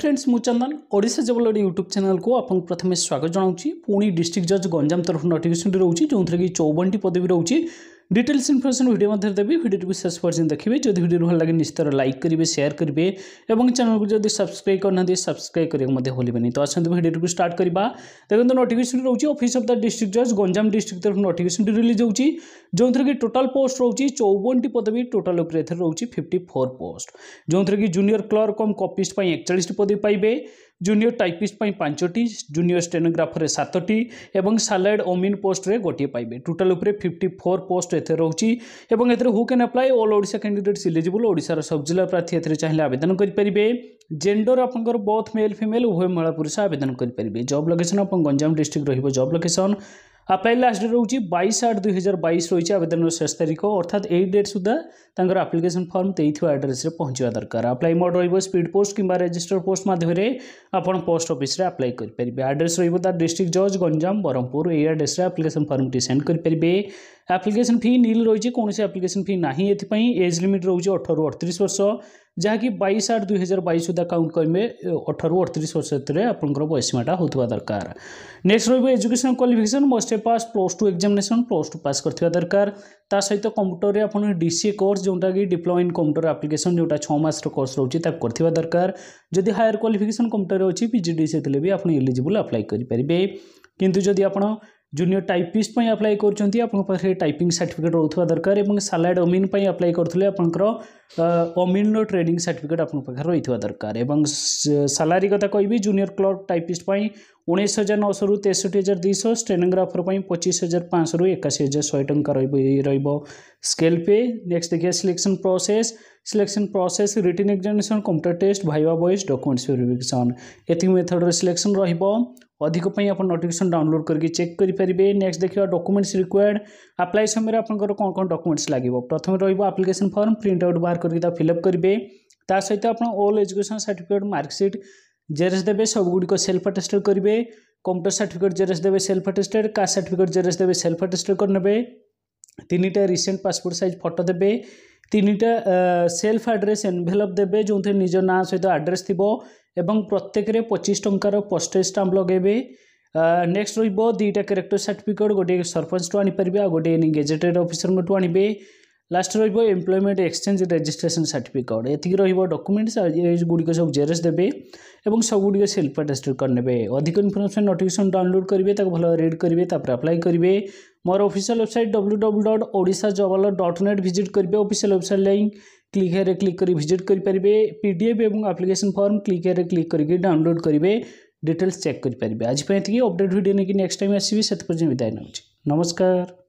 friends मु चंदन ओडा जबलर यूट्यूब चैनल को आप प्रथम स्वागत जनाऊँ पुणी डिस्ट्रिक्ट जज गंजाम तरफ नोटिफिकेसन रोचे जो थी चौवन पदवी रोचे ডিটেলস ইনফরমেশন ভিডিও মধ্যে দেবি ভিডিওটি শেষ পর্যন্ত দেখবে যদি ভিডিও ভালো লাগে নিশ্চিত লাইক করবে সেয়ার করবে এবং চ্যানেলকে যদি সবসক্রাইব করনা সবসক্রাইব করার মধ্যে ভুলবেনি তো আসুন ভিডিওটি স্টার্ট করা দেখুন নোটিফিকেশন রয়েছে অফিস অফ দ্য ডিস্ট্রিক্ট জজ গঞ্জাম ডিস্ট্রিক্ট তরফ নোটিফিকেশনটি রিলিজ হচ্ছে ଯେଉଁଥିରେ କି ଟୋଟାଲ୍ ପୋଷ୍ଟ ରହୁଛି ଚଉବନଟି ପଦବୀ ଟୋଟାଲ୍ ଉପରେ ଏଥିରେ ରହୁଛି ଫିଫ୍ଟି ଫୋର୍ ପୋଷ୍ଟ ଯେଉଁଥିରେ କି ଜୁନିୟର କ୍ଲର୍କ କମ୍ କପିଷ୍ଟ ପାଇଁ ଏକଚାଳିଶଟି ପଦବୀ ପାଇବେ জুনিয়র টাইপিস্ট পাই পাঁচটি জুনিয়র স্টেনোগ্রাফরে সাতটি এবং সালাইড ওমিন পোস্টরে গোটিয়ে পাইবে টোটাল উপরে ফিফটি ফোর পোস্ট এতে রয়েছে এবং এতে who can apply all Odisha candidates eligible ওড়শার সবজেলা প্রার্থী এতে চাইলে আবেদন করে জেন্ডর আপনার বোথ মেল ফিমেল উভয় মহিলা পুরুষ আবেদন করে জব লোকেসন আপনার গঞ্জাম ডিস্ট্রিক্ট রহব জব লোকেসন आपल लास्ट डेट रोचे बैश आठ दुई हजार बैस रही है आवेदन शेष तारीख अर्थात यही डेट सुधा तक आप्लिकेसन फर्म दे आड्रेस पहुंचा दरकार आप्लाई मोड रही स्पीड पोस्ट कि रेजिस्टर पोस्ट मध्यम आपड़ पोस्ट अफिश्रे आप्लाई करेंगे आड्रेस रही है डिस्ट्रिक्ट जज गंजाम ब्रह्मपुर यही address application form to send करेंगे आप्लिकेसन फी नील रही है कौन से आप्लिकेसन फी ना एज लिमिट रोज अठर अठती वर्ष ଯାହାକି ବାଇଶ ଆଠ ଦୁଇ ହଜାର ବାଇଶ ସୁଦ୍ଧା କାଉଣ୍ଟ କରିବେ ଅଠରରୁ ଅଠତିରିଶ ବର୍ଷ ଭିତରେ ଆପଣଙ୍କର ବୟସୀମାଟା ହେଉଥିବା ଦରକାର ନେକ୍ସଟ ରହିବ education qualification must pass plus two examination plus two pass କରିଥିବା ଦରକାର ତା ସହିତ କମ୍ପ୍ୟୁଟରରେ ଆପଣ ଡି ସି ଏ କୋର୍ସ ଯେଉଁଟାକି ଡିପ୍ଲୋମା ଇନ୍ କମ୍ପ୍ୟୁଟର ଆପ୍ଲିକେସନ୍ ଯେଉଁଟା ଛଅ ମାସର କୋର୍ସ ରହୁଛି ତାକୁ କରିଥିବା ଦରକାର ଯଦି ହାୟର କ୍ୱାଲିଫିକେସନ୍ କମ୍ପ୍ୟୁଟର ଅଛି ପି ଜି ଡି ସି ଥିଲେ ବି ଆପଣ ଏଲିଜିବୁଲ୍ ଆପ୍ଲାଏ କରିପାରିବେ କିନ୍ତୁ ଯଦି ଆପଣ जूनियर टाइपिस्ट अप्लाई करेंगे टाइपिंग सार्टिफिकेट रोकवा दरकार सालाड ओमिन अप्लाई करते आपंकर ओमिन ट्रेनिंग सार्टिफिकेट आप रही दरकार सालारी कथा कह जूनियर क्लर्क टाइपिस्ट उन्नीस हजार नौश रु तेसठ हजार दुईश स्टेनोग्राफर पर पचीस हजार पाँच रु एकाशी हजार शहे टाँव स्केल पे नेक्स्ट देखिए selection process selection process written examination computer test viva बयज डकुमेंट्स भेरिफिकेसन एथिंग मेथड्र सिलेक्शन रोक अधिक आप नोटिकेसन डाउनलोड करके चेक करेंगे नेक्स्ट देखिए डकुमेंट्स रिक्वयर्ड आप्लाय समय आप कौन कौन डकुमेंट्स लगे प्रथम रोज आप्लिकेशन फर्म प्रिंट आउट बाहर करके फिलअप करेंगे ता सहित आपल एजुकेशन सार्टिफिकेट मार्कसीट जेरेस देते सब सबगुड़ सेल्फ अटेस्टेड करेंगे कंप्यूटर सार्टिफिकेट जेरेस देते self attested caste certificate xerox देते सेल्फ अटेस्टेड करेंगे तीन टाइम रिसेंट पासपोर्ट सैज फटो देते তিনটা সেলফ আড্রেস এনভেলপ দেবে ଯେଉଁଥିରେ ନିଜ ନାଁ ସହିତ ଆଡ୍ରେସ୍ ଥିବ ଏବଂ ପ୍ରତ୍ୟେକରେ ପଚିଶ ଟଙ୍କାର ପୋଷ୍ଟେଜ୍ ଷ୍ଟାମ୍ପ ଲଗାଇବେ ନେକ୍ସଟ ରହିବ ଦୁଇଟା କ୍ୟାରେକ୍ଟର ସାର୍ଟିଫିକେଟ୍ ଗୋଟିଏ ସରପଞ୍ଚଠୁ ଆଣିପାରିବେ ଆଉ ଗୋଟିଏ ଗେଜେଟେଡ଼ ଅଫିସରଙ୍କଠୁ ଆଣିବେ ଲାଷ୍ଟ ରହିବ ଏମ୍ପ୍ଲୟମେଣ୍ଟ ଏକ୍ସଚେଞ୍ଜ ରେଜିଷ୍ଟ୍ରେସନ୍ ସାର୍ଟିଫିକେଟ୍ ଏତିକି ରହିବ ଡକୁମେଣ୍ଟସ୍ ଗୁଡ଼ିକ ସବୁ ଜେରସ୍ ଦେବେ ଏବଂ ସବୁଗୁଡ଼ିକ ସେଲ୍ଫ ଆଟେଷ୍ଟେଡ଼ କରିନେବେ ଅଧିକ ଇନଫର୍ମେସନ୍ ନୋଟିଫିକେସନ୍ ଡାଉନଲୋଡ଼ କରିବେ ତାକୁ ଭଲ ରିଡ୍ କରିବେ ତାପରେ ଆପ୍ଲାଏ କରିବେ मोर official website W W dot ओडा जवाल डट नेट भिजिट करेंगे official website line click here click कर भिजिट करेंगे पीडीएफ और application form click here click करके डाउनलोड करेंगे डिटेल्स चेक करेंगे आज अपडेट भिडियो नहीं नेक्स्ट टाइम आसबि से विदाय नमस्कार